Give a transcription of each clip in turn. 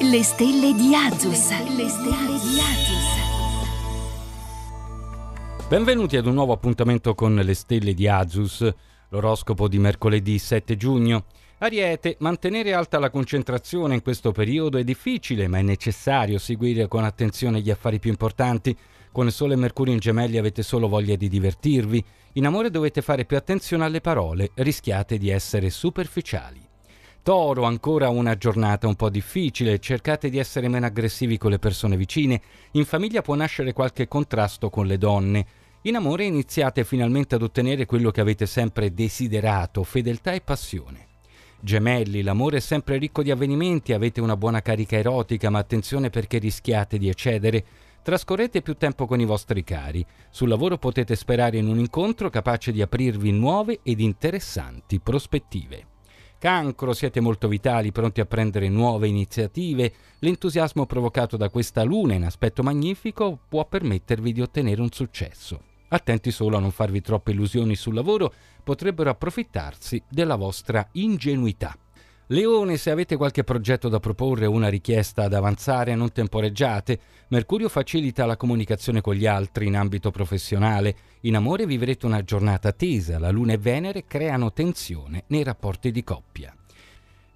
Le stelle di Azus. Le stelle di Azus. Benvenuti ad un nuovo appuntamento con le stelle di Azus, l'oroscopo di mercoledì 7 giugno. Ariete, mantenere alta la concentrazione in questo periodo è difficile, ma è necessario seguire con attenzione gli affari più importanti. Con Sole e Mercurio in gemelli avete solo voglia di divertirvi. In amore dovete fare più attenzione alle parole, rischiate di essere superficiali. Toro, ancora una giornata un po' difficile, cercate di essere meno aggressivi con le persone vicine, in famiglia può nascere qualche contrasto con le donne. In amore iniziate finalmente ad ottenere quello che avete sempre desiderato, fedeltà e passione. Gemelli, l'amore è sempre ricco di avvenimenti, avete una buona carica erotica, ma attenzione perché rischiate di eccedere. Trascorrete più tempo con i vostri cari. Sul lavoro potete sperare in un incontro capace di aprirvi nuove ed interessanti prospettive cancro, siete molto vitali, pronti a prendere nuove iniziative. L'entusiasmo provocato da questa luna in aspetto magnifico può permettervi di ottenere un successo. Attenti solo a non farvi troppe illusioni sul lavoro, potrebbero approfittarsi della vostra ingenuità. Leone, se avete qualche progetto da proporre o una richiesta da avanzare, non temporeggiate. Mercurio facilita la comunicazione con gli altri in ambito professionale. In amore vivrete una giornata tesa, la Luna e Venere creano tensione nei rapporti di coppia.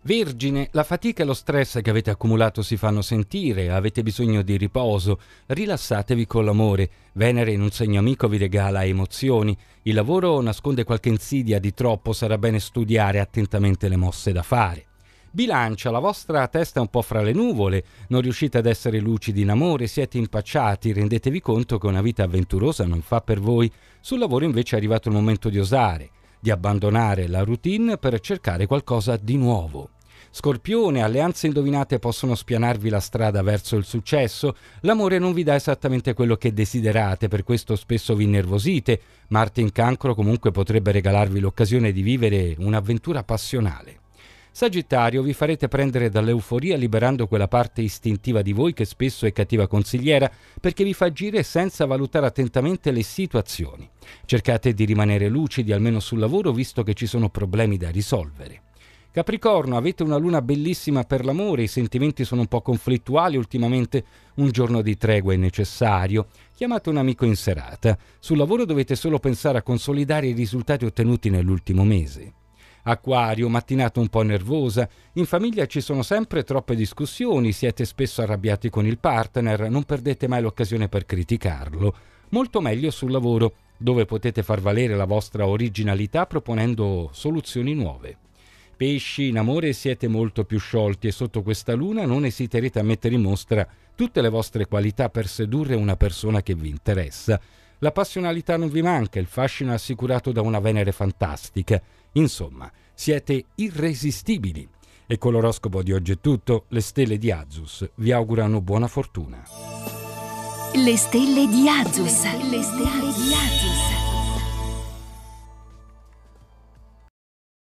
Vergine, la fatica e lo stress che avete accumulato si fanno sentire, avete bisogno di riposo, rilassatevi con l'amore. Venere in un segno amico vi regala emozioni, il lavoro nasconde qualche insidia di troppo, sarà bene studiare attentamente le mosse da fare. Bilancia, la vostra testa è un po' fra le nuvole, non riuscite ad essere lucidi in amore, siete impacciati, rendetevi conto che una vita avventurosa non fa per voi. Sul lavoro invece è arrivato il momento di osare di abbandonare la routine per cercare qualcosa di nuovo. Scorpione, alleanze indovinate possono spianarvi la strada verso il successo, l'amore non vi dà esattamente quello che desiderate, per questo spesso vi innervosite, Marte in cancro comunque potrebbe regalarvi l'occasione di vivere un'avventura passionale. Sagittario, vi farete prendere dall'euforia liberando quella parte istintiva di voi che spesso è cattiva consigliera perché vi fa agire senza valutare attentamente le situazioni. Cercate di rimanere lucidi almeno sul lavoro visto che ci sono problemi da risolvere. Capricorno, avete una luna bellissima per l'amore, i sentimenti sono un po' conflittuali ultimamente, un giorno di tregua è necessario. Chiamate un amico in serata. Sul lavoro dovete solo pensare a consolidare i risultati ottenuti nell'ultimo mese. Acquario, mattinata un po' nervosa. In famiglia ci sono sempre troppe discussioni, siete spesso arrabbiati con il partner, non perdete mai l'occasione per criticarlo. Molto meglio sul lavoro, dove potete far valere la vostra originalità proponendo soluzioni nuove. Pesci, in amore siete molto più sciolti e sotto questa luna non esiterete a mettere in mostra tutte le vostre qualità per sedurre una persona che vi interessa. La passionalità non vi manca, il fascino è assicurato da una Venere fantastica. Insomma, siete irresistibili. E con l'oroscopo di oggi è tutto, le stelle di Azus vi augurano buona fortuna. Le stelle di Azus. Le stelle di Azus.